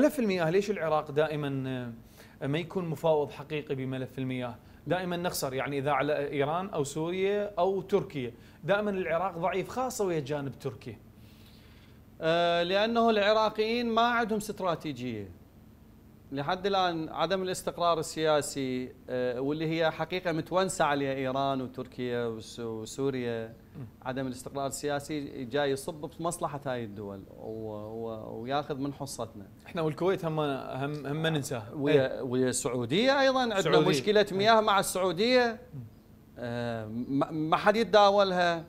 ملف المياه ليش العراق دائما آه، ما يكون مفاوض حقيقي بملف المياه دائما نخسر يعني اذا على ايران او سوريا او تركيا دائما العراق ضعيف خاصه ويا جانب تركيا آه، لانه العراقيين ما عندهم استراتيجيه لحد الان عدم الاستقرار السياسي آه، واللي هي حقيقه متونسه عليها ايران وتركيا وسوريا عدم الاستقرار السياسي جاي يصب بمصلحه هاي الدول وياخذ من حصتنا احنا والكويت هم هم هم ما ننساه ويا, إيه. ويا السعوديه ايضا عندنا مشكله إيه. مياه مع السعوديه آه، ما حد يتداولها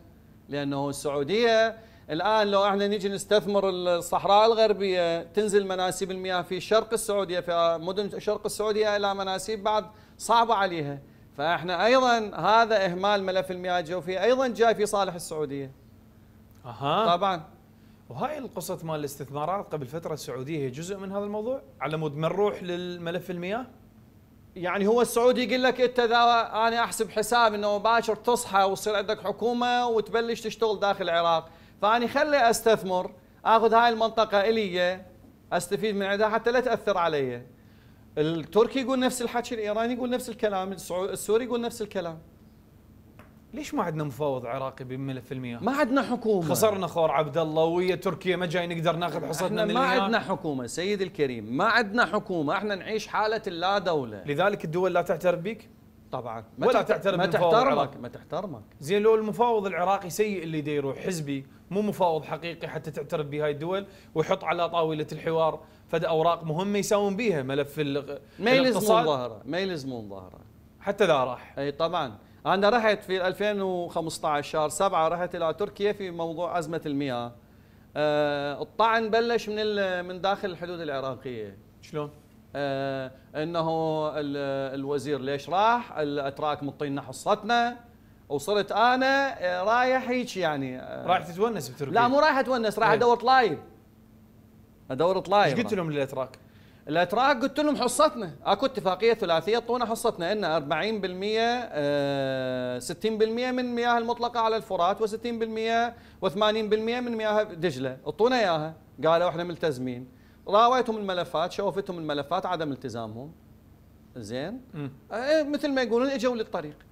لانه السعوديه الآن لو احنا نجي نستثمر الصحراء الغربية تنزل مناسيب المياه في شرق السعودية في مدن شرق السعودية إلى مناسيب بعد صعبة عليها فاحنا أيضا هذا إهمال ملف المياه الجوفية أيضا جاي في صالح السعودية أها طبعا وهاي القصة مال الاستثمارات قبل فترة السعودية هي جزء من هذا الموضوع على مود ما نروح للملف المياه يعني هو السعودي يقول لك انت انا احسب حساب انه مباشر تصحى وتصير عندك حكومه وتبلش تشتغل داخل العراق فاني خلي استثمر اخذ هاي المنطقه الي استفيد من عندها حتى لا تاثر علي التركي يقول نفس الحكي الايراني يقول نفس الكلام السوري يقول نفس الكلام ليش ما عندنا مفاوض عراقي بملف المياه؟ ما عندنا حكومه خسرنا خور عبد الله ويا تركيا ما جاي نقدر ناخذ حصتنا من المياه ما عندنا حكومه سيدي الكريم ما عندنا حكومه احنا نعيش حاله اللا دوله لذلك الدول لا تعترف بك؟ طبعا ما ولا تعترف ما تحترمك ما تحترمك زين لو المفاوض العراقي سيء اللي يروح حزبي مو مفاوض حقيقي حتى تعترف بهاي الدول ويحط على طاوله الحوار فد اوراق مهمه يساوون بيها ملف ما يلزمون ظاهره ما يلزمون ظاهره حتى ذا راح اي طبعا انا رحت في 2015 شهر 7 رحت الى تركيا في موضوع ازمه المياه آه، الطعن بلش من من داخل الحدود العراقيه شلون؟ آه انه الوزير ليش راح؟ الاتراك مطين حصتنا وصرت انا آه، رايح هيك يعني آه. رايح تتونس بتركيا لا مو رايح اتونس رايح إيه. ادور طلايب ادور طلايب ايش قلت لهم للاتراك؟ الاتراك قلت لهم حصتنا اكو اتفاقيه ثلاثيه اعطونا حصتنا ان 40% 60% آه، من مياه المطلقه على الفرات و60% و80% من مياه دجله اعطونا اياها قالوا احنا ملتزمين راويتهم الملفات شوفتهم الملفات عدم التزامهم زين إيه، مثل ما يقولون اجوا للطريق